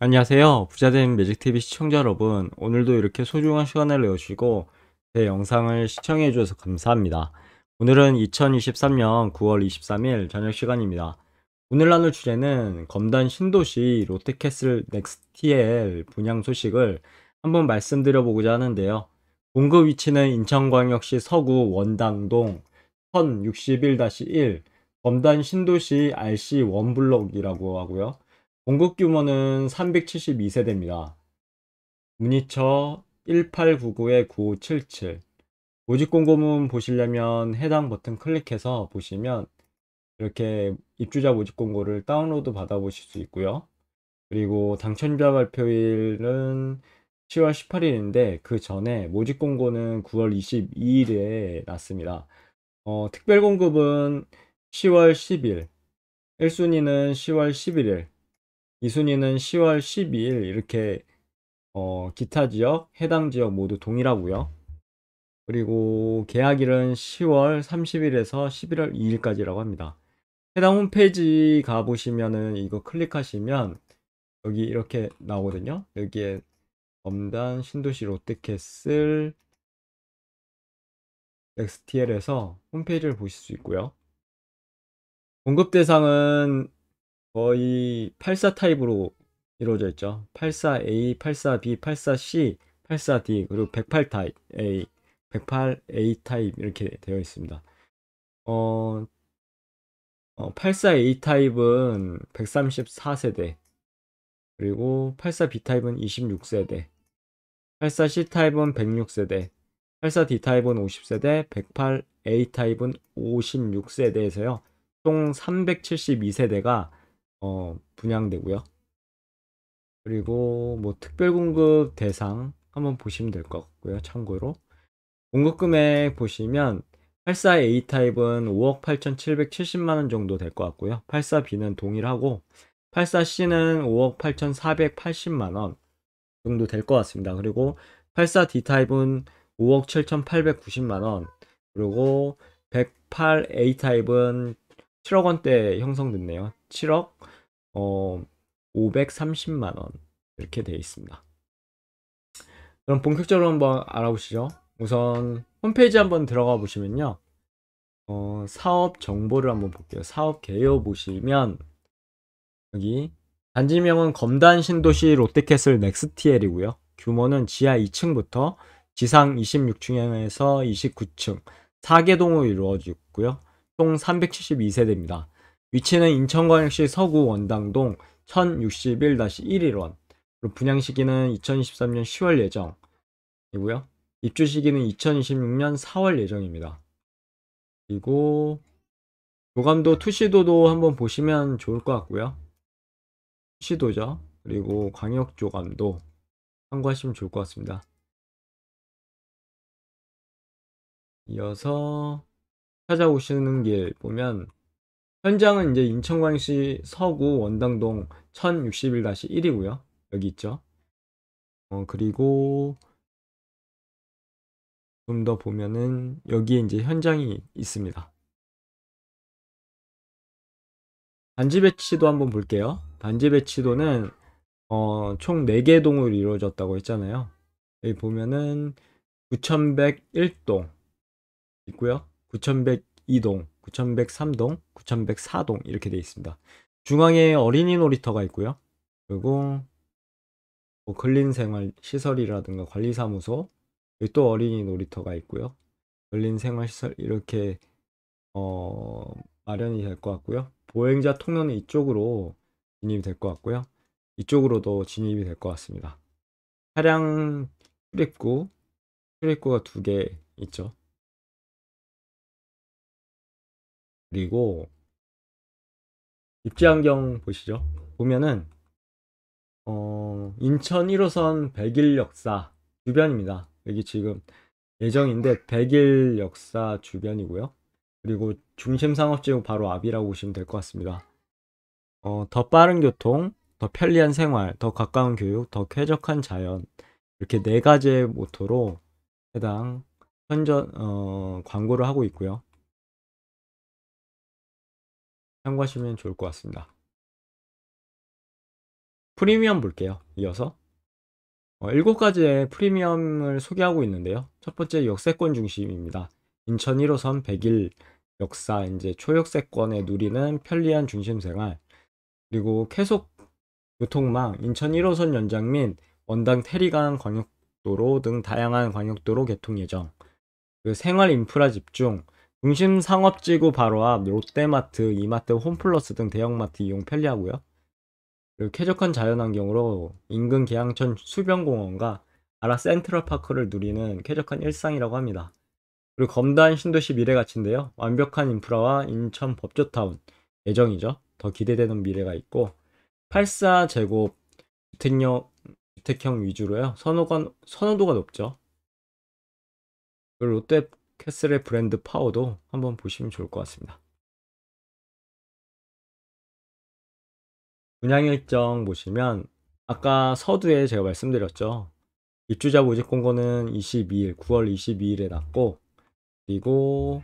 안녕하세요. 부자된 매직TV 시청자 여러분. 오늘도 이렇게 소중한 시간을 내주시고 제 영상을 시청해 주셔서 감사합니다. 오늘은 2023년 9월 23일 저녁 시간입니다. 오늘 나눌 주제는 검단 신도시 롯데캐슬 넥스TL 분양 소식을 한번 말씀드려보고자 하는데요. 공급 위치는 인천광역시 서구 원당동 1061-1 검단 신도시 RC1블록이라고 하고요. 공급 규모는 372세대입니다. 문의처 1899-9577 모집 공고문 보시려면 해당 버튼 클릭해서 보시면 이렇게 입주자 모집 공고를 다운로드 받아보실 수 있고요. 그리고 당첨자 발표일은 10월 18일인데 그 전에 모집 공고는 9월 22일에 났습니다. 어, 특별 공급은 10월 10일, 1순위는 10월 11일, 이순위는 10월 12일 이렇게 어, 기타 지역, 해당 지역 모두 동일하고요. 그리고 계약일은 10월 30일에서 11월 2일까지라고 합니다. 해당 홈페이지 가보시면은 이거 클릭하시면 여기 이렇게 나오거든요. 여기에 검단 신도시 롯데캐슬 XTL에서 홈페이지를 보실 수 있고요. 공급 대상은 거의 84 타입으로 이루어져 있죠. 84A, 84B, 84C, 84D 그리고 108 타입 A, 108A 타입 이렇게 되어 있습니다. 어, 어 84A 타입은 134세대 그리고 84B 타입은 26세대 84C 타입은 106세대 84D 타입은 50세대 108A 타입은 56세대에서요. 총 372세대가 어, 분양되고요. 그리고 뭐 특별공급 대상 한번 보시면 될 것 같고요. 참고로 공급 금액 보시면 84A 타입은 5억 8,770만 원 정도 될 것 같고요. 84B는 동일하고 84C는 5억 8,480만 원 정도 될 것 같습니다. 그리고 84D 타입은 5억 7,890만 원 그리고 108A 타입은 7억 원대 형성됐네요. 7억 어 530만 원 이렇게 되어 있습니다. 그럼 본격적으로 한번 알아보시죠. 우선 홈페이지 한번 들어가 보시면요. 어, 사업 정보를 한번 볼게요. 사업 개요 보시면 여기 단지명은 검단 신도시 롯데캐슬 넥스티엘이고요. 규모는 지하 2층부터 지상 26층에서 29층 4개동으로 이루어지고요. 총 372세대입니다. 위치는 인천광역시 서구 원당동 1061-11원 분양 시기는 2023년 10월 예정이고요. 입주 시기는 2026년 4월 예정입니다. 그리고 교감도 투시도도 한번 보시면 좋을 것 같고요. 투시도죠. 그리고 광역 조감도 참고하시면 좋을 것 같습니다. 이어서 찾아오시는 길 보면 현장은 이제 인천광역시 서구 원당동 1061-1이고요. 여기 있죠. 어, 그리고 좀 더 보면은 여기에 이제 현장이 있습니다. 반지 배치도 한번 볼게요. 반지 배치도는 어, 총 4개 동으로 이루어졌다고 했잖아요. 여기 보면은 9101동 있고요. 9102동 9103동, 9104동 이렇게 되어 있습니다. 중앙에 어린이 놀이터가 있고요. 그리고 뭐 근린생활 시설이라든가 관리사무소, 또 어린이 놀이터가 있고요. 근린생활시설 이렇게 어, 마련이 될 것 같고요. 보행자 통로는 이쪽으로 진입이 될 것 같고요. 이쪽으로도 진입이 될 것 같습니다. 차량 출입구, 출입구가 두 개 있죠. 그리고 입지 환경 보시죠. 보면은 어, 인천 1호선 백일 역사 주변입니다. 여기 지금 예정인데 백일 역사 주변이고요. 그리고 중심 상업지구 바로 앞이라고 보시면 될 것 같습니다. 어, 더 빠른 교통, 더 편리한 생활, 더 가까운 교육, 더 쾌적한 자연 이렇게 네 가지의 모토로 해당 현전 어, 광고를 하고 있고요. 참고하시면 좋을 것 같습니다. 프리미엄 볼게요. 이어서 어, 7가지의 프리미엄을 소개하고 있는데요. 첫 번째 역세권 중심입니다. 인천 1호선 100일 역사 이제 초역세권에 누리는 편리한 중심 생활 그리고 계속 교통망 인천 1호선 연장 및 원당 테리강 광역도로 등 다양한 광역도로 개통 예정 그 생활 인프라 집중 중심 상업지구 바로 앞 롯데마트, 이마트, 홈플러스 등 대형마트 이용 편리하고요. 그리고 쾌적한 자연환경으로 인근 계양천 수변공원과 아라 센트럴파크를 누리는 쾌적한 일상이라고 합니다. 그리고 검단 신도시 미래가치인데요. 완벽한 인프라와 인천 법조타운 예정이죠. 더 기대되는 미래가 있고 84 제곱 주택형, 주택형 위주로요. 선호가, 선호도가 높죠. 그리고 롯데 캐슬의 브랜드 파워도 한번 보시면 좋을 것 같습니다. 분양 일정 보시면 아까 서두에 제가 말씀드렸죠. 입주자 모집 공고는 22일, 9월 22일에 났고 그리고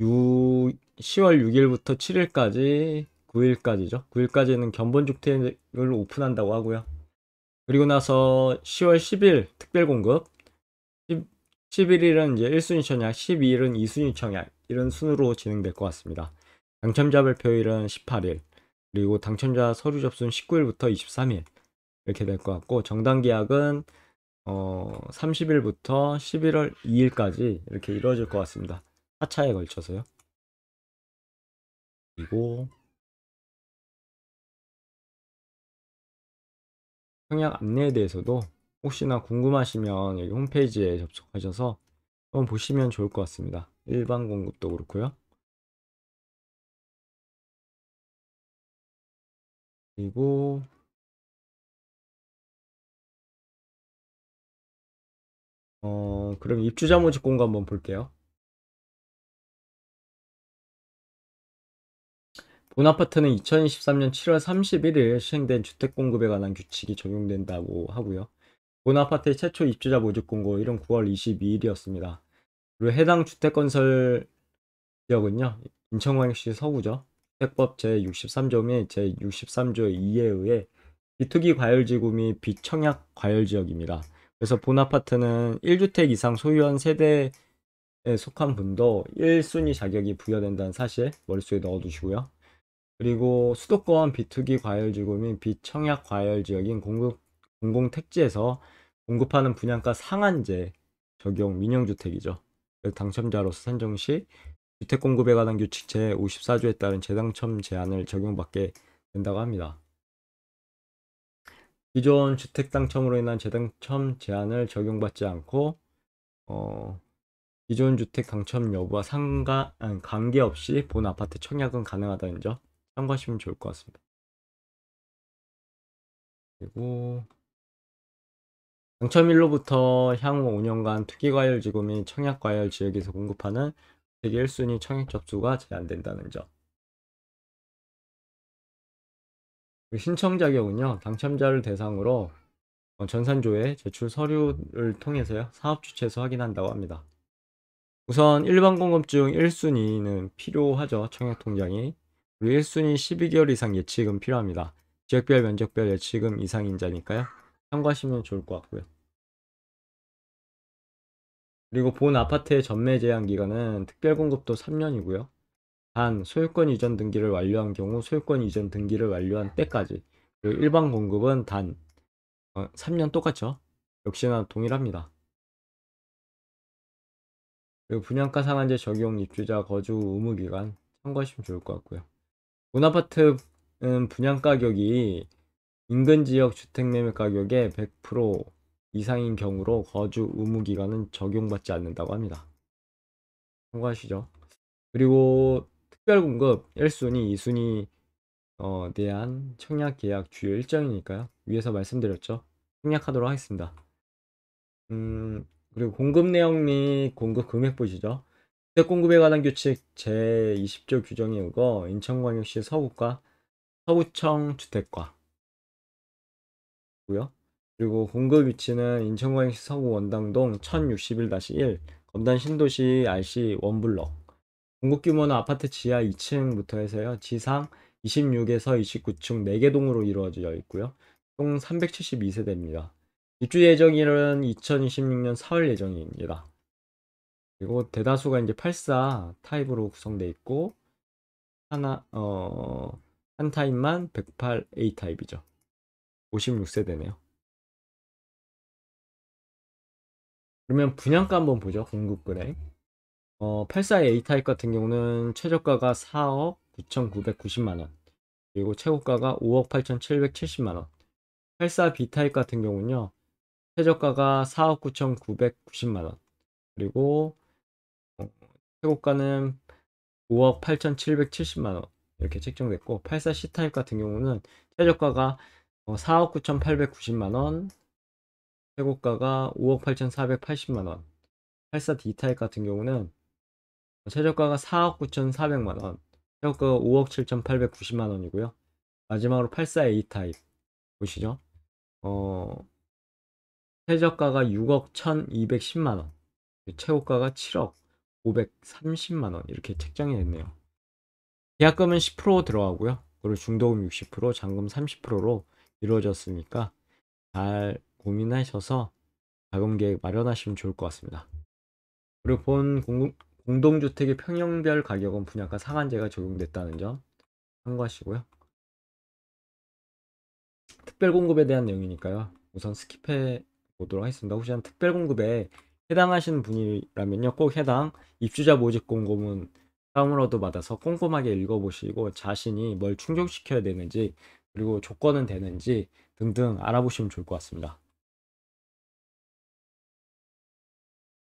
6, 10월 6일부터 7일까지 9일까지죠. 9일까지는 견본주택을 오픈한다고 하고요. 그리고 나서 10월 10일 특별 공급 11일은 이제 1순위 청약, 12일은 2순위 청약 이런 순으로 진행될 것 같습니다. 당첨자 발표일은 18일, 그리고 당첨자 서류 접수는 19일부터 23일 이렇게 될 것 같고 정당 계약은 어 30일부터 11월 2일까지 이렇게 이루어질 것 같습니다. 4차에 걸쳐서요. 그리고 청약 안내에 대해서도 혹시나 궁금하시면 여기 홈페이지에 접속하셔서 한번 보시면 좋을 것 같습니다. 일반 공급도 그렇고요. 그리고 어 그럼 입주자 모집 공고 한번 볼게요. 본 아파트는 2023년 7월 31일 시행된 주택 공급에 관한 규칙이 적용된다고 하고요. 본아파트의 최초 입주자 모집 공고 일은 9월 22일이었습니다. 그리고 해당 주택건설 지역은요. 인천광역시 서구죠. 주택법 제63조 및 제63조 2에 의해 비투기 과열지구 및 비청약 과열지역입니다. 그래서 본아파트는 1주택 이상 소유한 세대에 속한 분도 1순위 자격이 부여된다는 사실 머릿속에 넣어두시고요. 그리고 수도권 비투기 과열지구 및 비청약 과열지역인 공급 공공 택지에서 공급하는 분양가 상한제 적용 민영주택이죠. 당첨자로서 산정 시 주택 공급에 관한 규칙 제54조에 따른 재당첨 제한을 적용받게 된다고 합니다. 기존 주택 당첨으로 인한 재당첨 제한을 적용받지 않고 어, 기존 주택 당첨 여부와 상가 아니, 관계없이 본 아파트 청약은 가능하다는 점 참고하시면 좋을 것 같습니다. 그리고 당첨일로부터 향후 5년간 투기과열지구 및 청약과열 지역에서 공급하는 세계 1순위 청약 접수가 제한된다는 점. 그 신청 자격은요, 당첨자를 대상으로 어, 전산조회 제출 서류를 통해서요, 사업 주체에서 확인한다고 합니다. 우선 일반공급중 1순위는 필요하죠, 청약통장이. 그리고 1순위 12개월 이상 예치금 필요합니다. 지역별 면적별 예치금 이상인자니까요. 참고하시면 좋을 것 같고요. 그리고 본 아파트의 전매 제한 기간은 특별 공급도 3년이고요. 단 소유권 이전 등기를 완료한 경우 소유권 이전 등기를 완료한 때까지 그리고 일반 공급은 단 3년 어, 똑같죠. 역시나 동일합니다. 그리고 분양가 상한제 적용 입주자 거주 의무 기간 참고하시면 좋을 것 같고요. 본 아파트는 분양 가격이 인근 지역 주택 매매 가격의 100% 이상인 경우로 거주 의무 기간은 적용받지 않는다고 합니다. 참고하시죠. 그리고 특별공급 1순위, 2순위 에 어, 대한 청약 계약 주요 일정이니까요. 위에서 말씀드렸죠. 생략하도록 하겠습니다. 음, 그리고 공급 내용 및 공급 금액 보시죠. 주택 공급에 관한 규칙 제20조 규정에 의거 인천광역시 서구과 서구청 주택과 고요 그리고 공급 위치는 인천광역 서구 원당동 1061-1 검단 신도시 RC 원블럭 공급 규모는 아파트 지하 2층부터 해서요 지상 26에서 29층 4개 동으로 이루어져 있고요 총 372세대입니다 입주 예정일은 2026년 4월 예정입니다 그리고 대다수가 이제 84 타입으로 구성되어 있고 하나 어한 타입만 108A 타입이죠 56세대네요. 그러면 분양가 한번 보죠. 공급거래. 어, 8 4 A타입 같은 경우는 최저가가 4억 9,990만원 그리고 최고가가 5억 8,770만원 84 B타입 같은 경우는요. 최저가가 4억 9,990만원 그리고 어, 최고가는 5억 8,770만원 이렇게 책정됐고 84 C타입 같은 경우는 최저가가 4억 어, 9,890만원 최고가가 5억 8,480만원 84 D타입 같은 경우는 최저가가 4억 9,400만원 최고가가 5억 7,890만원이고요 마지막으로 84 A타입 보시죠 어, 최저가가 6억 1,210만원 최고가가 7억 530만원 이렇게 책정이 됐네요 계약금은 10% 들어가고요 그리고 중도금 60% 잔금 30%로 이루어졌으니까 잘 고민하셔서 자금 계획 마련하시면 좋을 것 같습니다. 그리고 본 공동, 주택의 평형별 가격은 분양가 상한제가 적용됐다는 점 참고하시고요. 특별 공급에 대한 내용이니까요. 우선 스킵해 보도록 하겠습니다. 혹시나 특별 공급에 해당하시는 분이라면요. 꼭 해당 입주자 모집 공고문 다으로도 받아서 꼼꼼하게 읽어보시고 자신이 뭘 충족시켜야 되는지 그리고 조건은 되는지 등등 알아보시면 좋을 것 같습니다.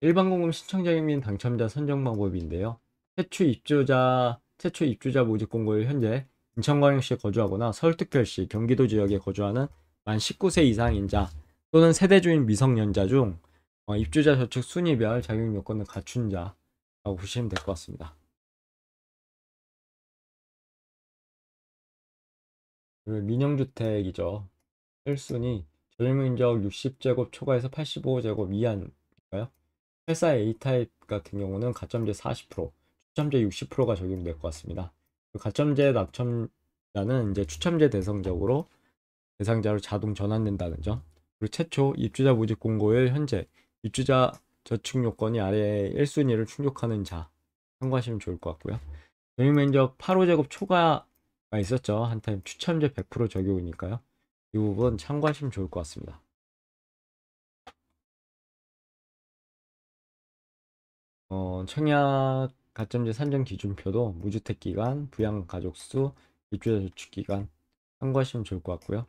일반공급 신청자 및 당첨자 선정 방법인데요. 최초 입주자, 최초 입주자 모집 공고를 현재 인천광역시에 거주하거나 서울특별시, 경기도 지역에 거주하는 만 19세 이상인 자 또는 세대주인 미성년자 중 어, 입주자 저축 순위별 자격 요건을 갖춘 자라고 보시면 될 것 같습니다. 그 민영주택이죠. 1순위 전용면적 60제곱 초과해서 85제곱 이하인가요? 회사 A타입 같은 경우는 가점제 40%, 추첨제 60%가 적용될 것 같습니다. 그 가점제 납첨자는 이제 추첨제 대상적으로 대상자로 자동 전환된다는 점. 그리고 최초 입주자 모집 공고일 현재 입주자 저축 요건이 아래 1순위를 충족하는 자 참고하시면 좋을 것 같고요. 전용 면적 8호제곱 초과 가 있었죠. 한타임 추첨제 100% 적용이니까요. 이 부분 참고하시면 좋을 것 같습니다. 어, 청약 가점제 산정 기준표도 무주택 기간, 부양 가족 수, 입주자 저축 기간 참고하시면 좋을 것 같고요.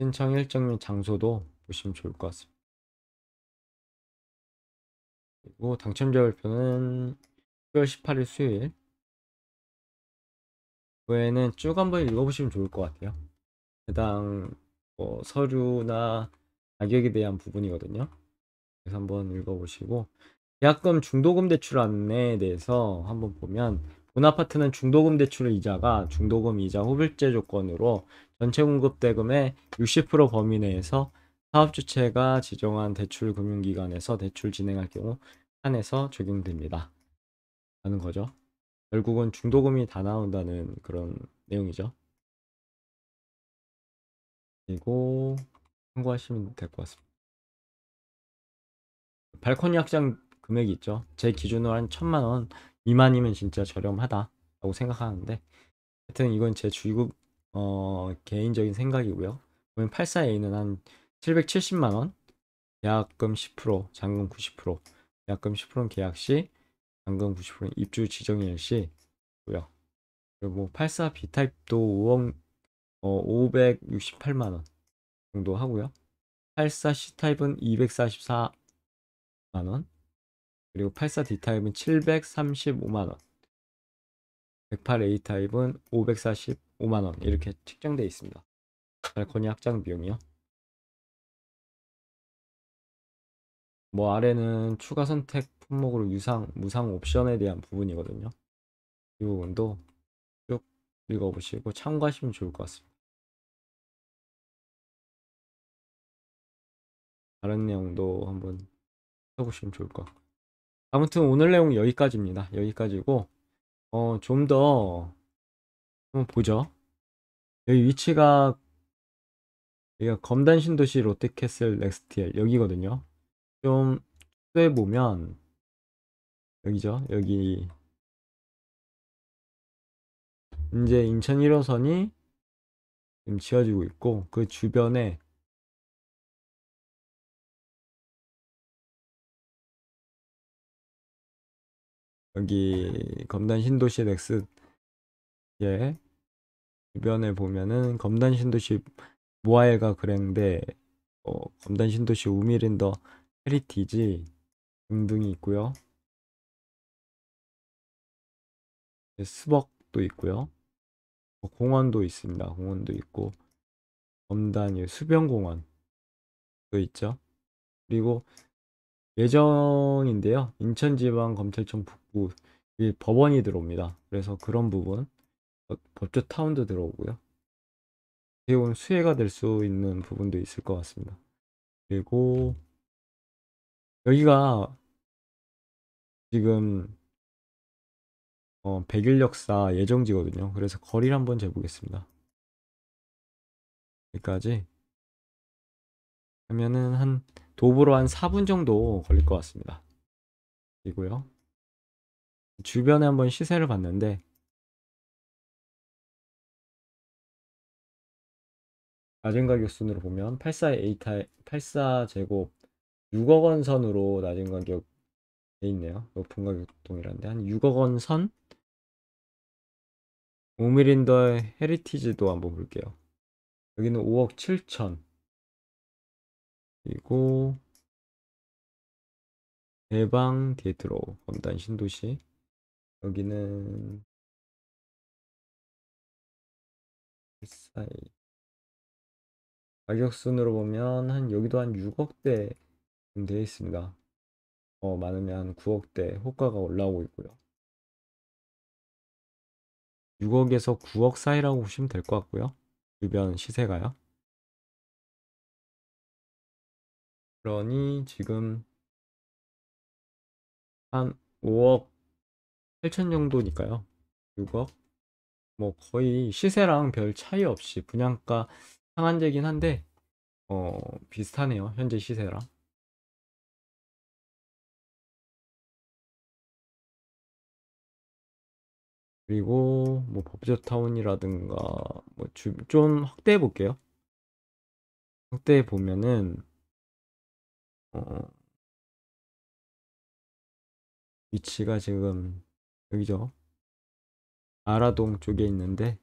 신청 일정 및 장소도 보시면 좋을 것 같습니다. 그리고 당첨자 발표는 10월 18일 수요일 외에는 쭉 한번 읽어보시면 좋을 것 같아요. 해당 뭐 서류나 가격에 대한 부분이거든요. 그래서 한번 읽어보시고 계약금 중도금 대출 안내에 대해서 한번 보면 본 아파트는 중도금 대출 이자가 중도금 이자 후불제 조건으로 전체 공급 대금의 60% 범위 내에서 사업 주체가 지정한 대출 금융기관에서 대출 진행할 경우 한에서 적용됩니다. 라는 거죠. 결국은 중도금이 다 나온다는 그런 내용이죠. 그리고 참고하시면 될 것 같습니다. 발코니 확장 금액이 있죠. 제 기준으로 한 천만 원 미만이면 진짜 저렴하다라고 생각하는데 하여튼 이건 제 주급 어, 개인적인 생각이고요. 84A는 한 770만 원, 계약금 10%, 잔금 90%, 계약금 10%는 계약 시 잔금 90% 입주 지정일 시고요. 그리고 84 뭐 B타입도 5억 어, 568만 원 정도 하고요. 84 C타입은 244만 원. 그리고 84 D타입은 735만 원. 108 A타입은 545만 원 이렇게 측정되어 있습니다. 발코니 확장 비용이요. 뭐 아래는 추가 선택 품목으로 유상, 무상 옵션에 대한 부분이거든요. 이 부분도 쭉 읽어보시고 참고하시면 좋을 것 같습니다. 다른 내용도 한번 써보시면 좋을 것 같고 아무튼 오늘 내용 여기까지입니다. 여기까지고 어, 좀 더 한번 보죠. 여기 위치가 여기가 검단 신도시 롯데캐슬 넥스티엘 여기거든요. 좀 축소해 보면 여기죠 여기 이제 인천 1호선이 지금 지어지고 있고 그 주변에 여기 검단 신도시 맥스예 주변에 보면은 검단 신도시 모아일가 그랜데 어, 검단 신도시 우미린더 헤리티지 등등이 있고요 네, 수벅도 있고요. 뭐 공원도 있습니다. 공원도 있고 검단이 예, 수변공원도 있죠. 그리고 예정인데요. 인천지방검찰청 북부 법원이 들어옵니다. 그래서 그런 부분 어, 법조타운도 들어오고요. 이건 수혜가 될 수 있는 부분도 있을 것 같습니다. 그리고 여기가 지금 어, 백일 역사 예정지거든요. 그래서 거리를 한번 재보겠습니다. 여기까지 하면은 한 도보로 한 4분 정도 걸릴 것 같습니다. 이고요. 주변에 한번 시세를 봤는데 낮은 가격 순으로 보면 84 A 84 제곱 6억 원 선으로 낮은 가격 돼 있네요. 높은 가격 동일한데한 6억 원 선? 오미린더의 헤리티지도 한번 볼게요. 여기는 5억 7천. 그리고 대방 디트로 검단 신도시 여기는 사이 가격순으로 보면 한 여기도 한 6억대 되어 있습니다. 어, 많으면 9억대 효과가 올라오고 있고요. 6억에서 9억 사이라고 보시면 될 것 같고요. 주변 시세가요. 그러니 지금 한 5억 8천 정도니까요. 6억 뭐 거의 시세랑 별 차이 없이 분양가 상한제긴 한데 어 비슷하네요. 현재 시세랑 그리고 뭐법제타운이라든가뭐좀 확대해 볼게요. 확대해 보면은 어 위치가 지금 여기죠. 아라동 쪽에 있는데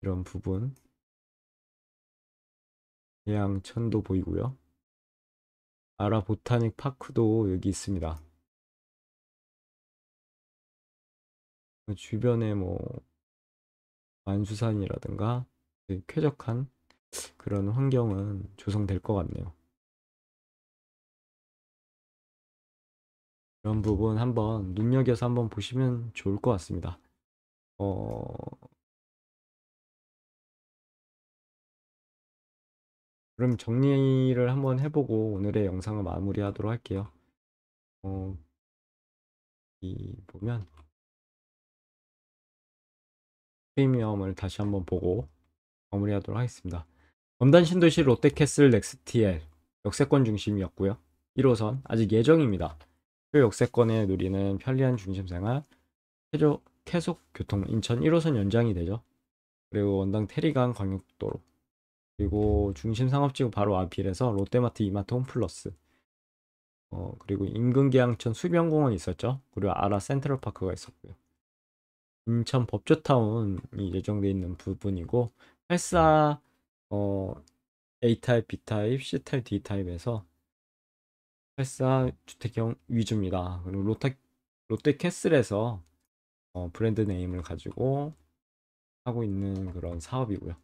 이런 부분 해양천도 보이고요. 아라보타닉 파크도 여기 있습니다. 그 주변에 뭐 만수산이라든가 쾌적한 그런 환경은 조성될 것 같네요. 이런 부분 한번 눈여겨서 한번 보시면 좋을 것 같습니다. 어... 그럼 정리를 한번 해보고 오늘의 영상을 마무리하도록 할게요. 어... 이 보면 프리미엄을 다시 한번 보고 마무리하도록 하겠습니다. 검단 신도시 롯데캐슬 넥스티엘 역세권 중심이었고요. 1호선 아직 예정입니다. 그 역세권에 누리는 편리한 중심생활, 최저 계속 교통 인천 1호선 연장이 되죠. 그리고 원당 테리강 광역도로 그리고 중심 상업지구 바로 앞이라서 롯데마트 이마트 홈플러스 어, 그리고 인근 계양천 수변공원이 있었죠. 그리고 아라 센트럴파크가 있었고요. 인천 법조타운이 예정되어 있는 부분이고 84 음. 어, A타입, B타입, C타입, D타입에서 84 주택형 위주입니다. 그리고 롯데, 롯데캐슬에서 어, 브랜드 네임을 가지고 하고 있는 그런 사업이고요.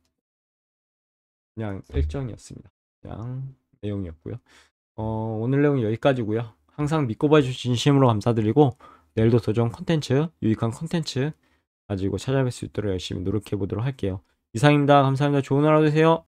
그냥 음. 일정이었습니다. 그냥 내용이었고요. 어, 오늘 내용은 여기까지고요. 항상 믿고 봐주신 진심으로 감사드리고 내일도 도전 컨텐츠, 유익한 컨텐츠 가지고 찾아뵐 수 있도록 열심히 노력해 보도록 할게요. 이상입니다. 감사합니다. 좋은 하루 되세요.